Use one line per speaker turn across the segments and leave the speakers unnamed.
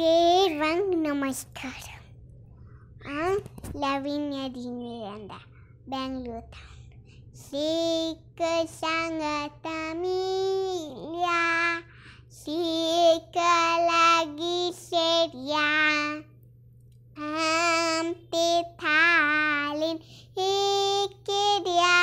सर्वं नमस्कार आ लाविन्या दिनवेरांदा बेंगलोर टाउन शिक संगत मिल्या शिक लागी शेरिया हम ते थालिन हेकेरिया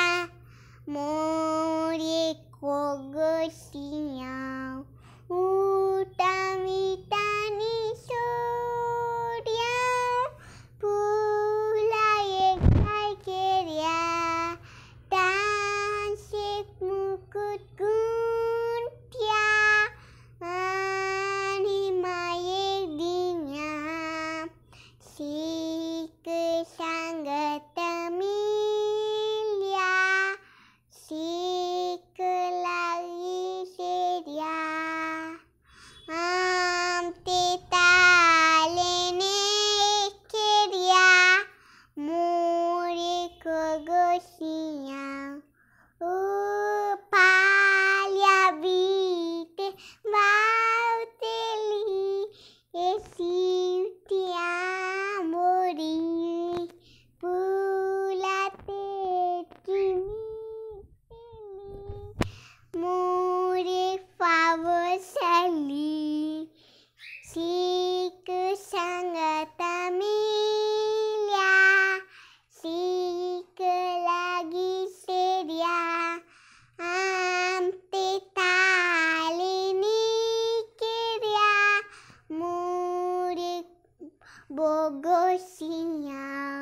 See. 布谷鸟。